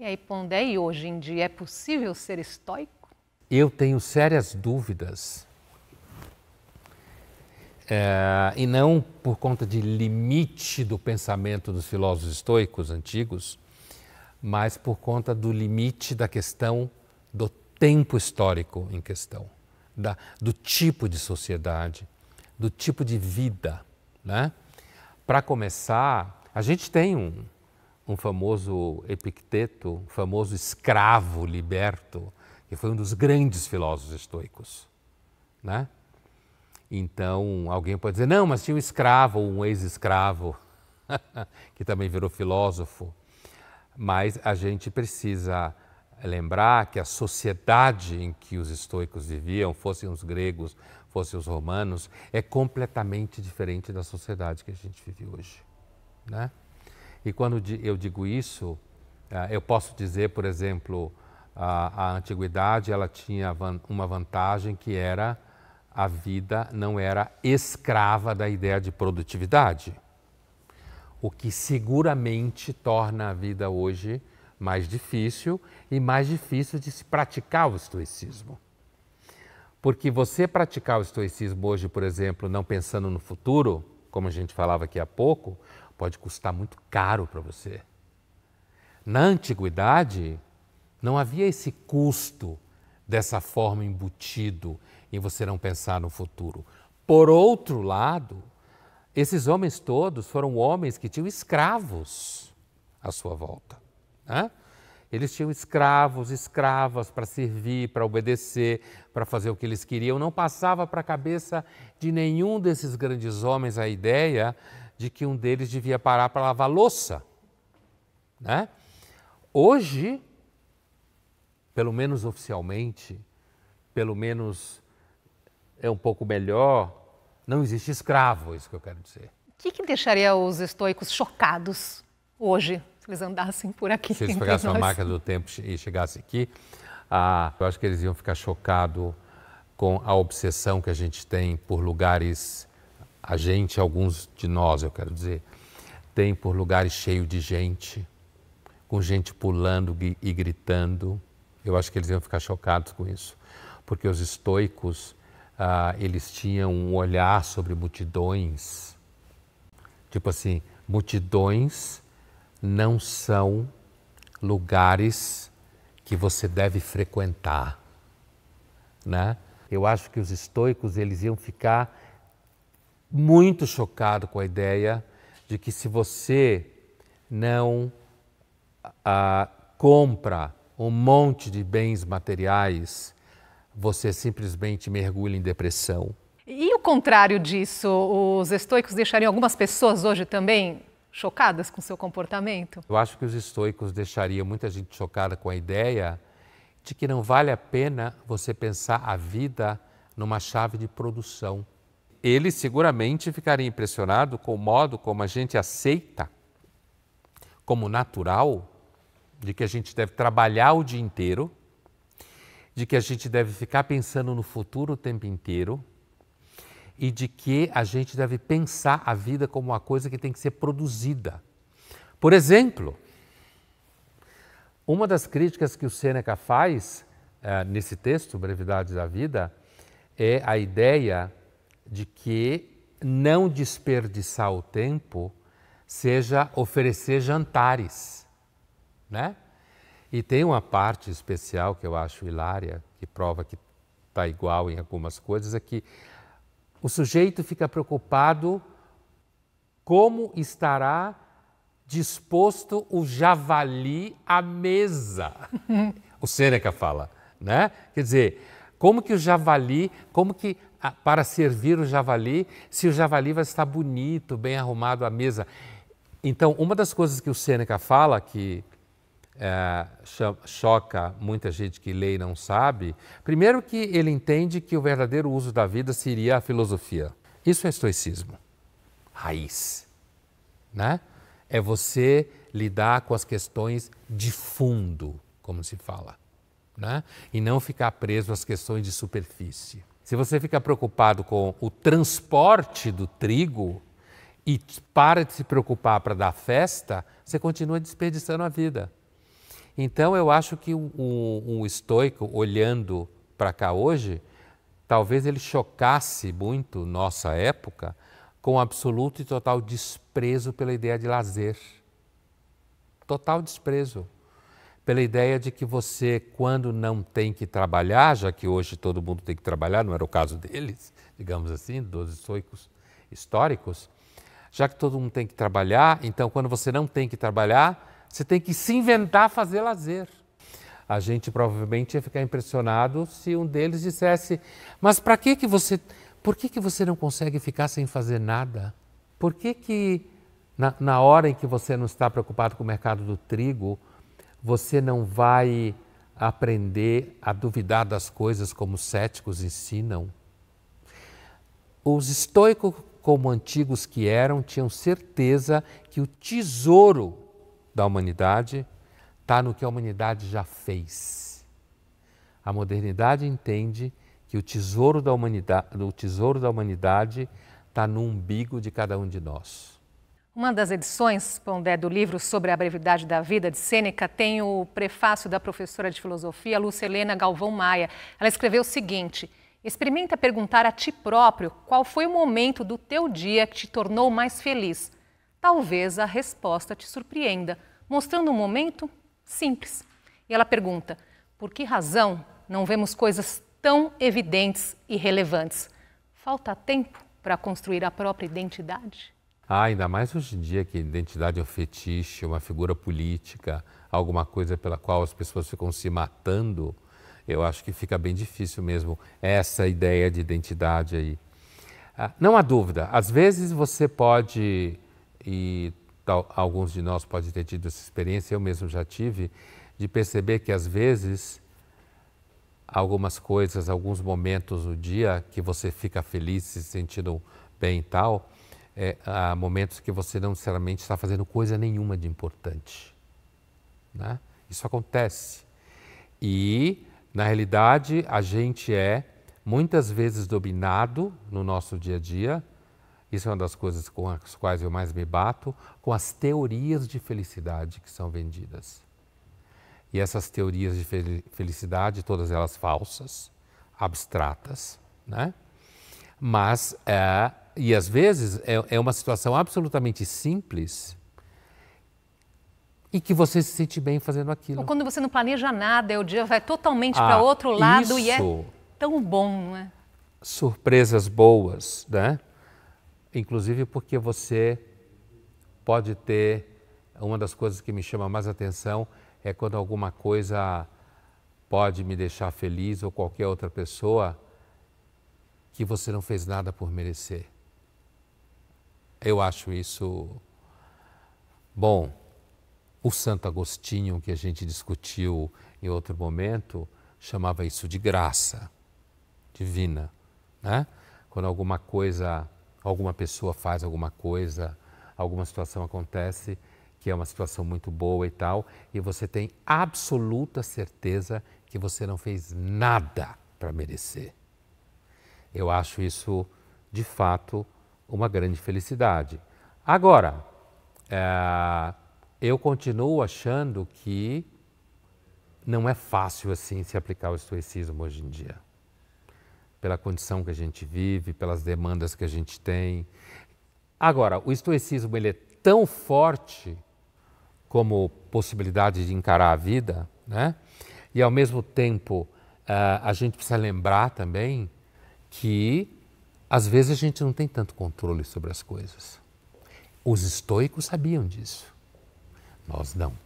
E aí, Pondé, e hoje em dia é possível ser estoico? Eu tenho sérias dúvidas. É, e não por conta de limite do pensamento dos filósofos estoicos antigos, mas por conta do limite da questão do tempo histórico em questão, da, do tipo de sociedade, do tipo de vida. Né? Para começar, a gente tem um, um famoso Epicteto, um famoso escravo liberto, que foi um dos grandes filósofos estoicos, né? Então, alguém pode dizer, não, mas tinha um escravo, um ex-escravo, que também virou filósofo. Mas a gente precisa lembrar que a sociedade em que os estoicos viviam, fossem os gregos, fossem os romanos, é completamente diferente da sociedade que a gente vive hoje, né? E quando eu digo isso, ah, eu posso dizer, por exemplo, a, a antiguidade ela tinha uma vantagem que era a vida não era escrava da ideia de produtividade, o que seguramente torna a vida hoje mais difícil e mais difícil de se praticar o estoicismo. Porque você praticar o estoicismo hoje, por exemplo, não pensando no futuro, como a gente falava aqui há pouco, pode custar muito caro para você. Na antiguidade, não havia esse custo dessa forma embutido em você não pensar no futuro. Por outro lado, esses homens todos foram homens que tinham escravos à sua volta. Né? Eles tinham escravos, escravas para servir, para obedecer, para fazer o que eles queriam. Não passava para a cabeça de nenhum desses grandes homens a ideia de que um deles devia parar para lavar louça. Né? Hoje, pelo menos oficialmente, pelo menos é um pouco melhor, não existe escravo, é isso que eu quero dizer. O que, que deixaria os estoicos chocados hoje, se eles andassem por aqui? Se eles pegassem nós? marca do tempo e chegassem aqui, ah, eu acho que eles iam ficar chocados com a obsessão que a gente tem por lugares a gente, alguns de nós, eu quero dizer, tem por lugares cheios de gente, com gente pulando e gritando. Eu acho que eles iam ficar chocados com isso, porque os estoicos, ah, eles tinham um olhar sobre multidões, tipo assim, multidões não são lugares que você deve frequentar, né? Eu acho que os estoicos, eles iam ficar muito chocado com a ideia de que se você não ah, compra um monte de bens materiais, você simplesmente mergulha em depressão. E o contrário disso, os estoicos deixariam algumas pessoas hoje também chocadas com seu comportamento? Eu acho que os estoicos deixariam muita gente chocada com a ideia de que não vale a pena você pensar a vida numa chave de produção ele seguramente ficaria impressionado com o modo como a gente aceita como natural de que a gente deve trabalhar o dia inteiro, de que a gente deve ficar pensando no futuro o tempo inteiro e de que a gente deve pensar a vida como uma coisa que tem que ser produzida. Por exemplo, uma das críticas que o Seneca faz eh, nesse texto, Brevidade da Vida, é a ideia de que não desperdiçar o tempo seja oferecer jantares, né? E tem uma parte especial que eu acho hilária, que prova que está igual em algumas coisas, é que o sujeito fica preocupado como estará disposto o javali à mesa. o Sêneca fala, né? Quer dizer, como que o javali, como que para servir o javali se o javali vai estar bonito, bem arrumado à mesa. Então, uma das coisas que o Sêneca fala, que é, choca muita gente que lê e não sabe, primeiro que ele entende que o verdadeiro uso da vida seria a filosofia. Isso é estoicismo, raiz. Né? É você lidar com as questões de fundo, como se fala, né? e não ficar preso às questões de superfície. Se você fica preocupado com o transporte do trigo e para de se preocupar para dar festa, você continua desperdiçando a vida. Então eu acho que um, um estoico olhando para cá hoje, talvez ele chocasse muito nossa época com absoluto e total desprezo pela ideia de lazer. Total desprezo pela ideia de que você, quando não tem que trabalhar, já que hoje todo mundo tem que trabalhar, não era o caso deles, digamos assim, dos estoicos históricos, já que todo mundo tem que trabalhar, então quando você não tem que trabalhar, você tem que se inventar fazer lazer. A gente provavelmente ia ficar impressionado se um deles dissesse: "Mas para que que você, por que que você não consegue ficar sem fazer nada? Por que que na, na hora em que você não está preocupado com o mercado do trigo, você não vai aprender a duvidar das coisas como os céticos ensinam. Os estoicos, como antigos que eram, tinham certeza que o tesouro da humanidade está no que a humanidade já fez. A modernidade entende que o tesouro da humanidade, o tesouro da humanidade está no umbigo de cada um de nós. Uma das edições, Pondé, do livro sobre a brevidade da vida de Sêneca tem o prefácio da professora de filosofia Lucelena Galvão Maia. Ela escreveu o seguinte: Experimenta perguntar a ti próprio qual foi o momento do teu dia que te tornou mais feliz. Talvez a resposta te surpreenda, mostrando um momento simples. E ela pergunta: por que razão não vemos coisas tão evidentes e relevantes? Falta tempo para construir a própria identidade? Ah, ainda mais hoje em dia que identidade é um fetiche, uma figura política, alguma coisa pela qual as pessoas ficam se matando, eu acho que fica bem difícil mesmo essa ideia de identidade aí. Ah, não há dúvida, às vezes você pode, e tal, alguns de nós podem ter tido essa experiência, eu mesmo já tive, de perceber que às vezes algumas coisas, alguns momentos do dia que você fica feliz, se sentindo bem e tal, é, há momentos que você não necessariamente está fazendo coisa nenhuma de importante. Né? Isso acontece. E, na realidade, a gente é muitas vezes dominado no nosso dia a dia, isso é uma das coisas com as quais eu mais me bato, com as teorias de felicidade que são vendidas. E essas teorias de felicidade, todas elas falsas, abstratas, né? mas é, e às vezes é, é uma situação absolutamente simples e que você se sente bem fazendo aquilo. Ou quando você não planeja nada, é o dia vai totalmente ah, para outro lado e é tão bom, não é? Surpresas boas, né? Inclusive porque você pode ter uma das coisas que me chama mais atenção é quando alguma coisa pode me deixar feliz ou qualquer outra pessoa que você não fez nada por merecer. Eu acho isso bom. O Santo Agostinho, que a gente discutiu em outro momento, chamava isso de graça divina. Né? Quando alguma coisa, alguma pessoa faz alguma coisa, alguma situação acontece, que é uma situação muito boa e tal, e você tem absoluta certeza que você não fez nada para merecer. Eu acho isso, de fato, uma grande felicidade. Agora, é, eu continuo achando que não é fácil assim se aplicar o estoicismo hoje em dia. Pela condição que a gente vive, pelas demandas que a gente tem. Agora, o estoicismo ele é tão forte como possibilidade de encarar a vida, né? E ao mesmo tempo, uh, a gente precisa lembrar também que às vezes a gente não tem tanto controle sobre as coisas. Os estoicos sabiam disso. Nós não.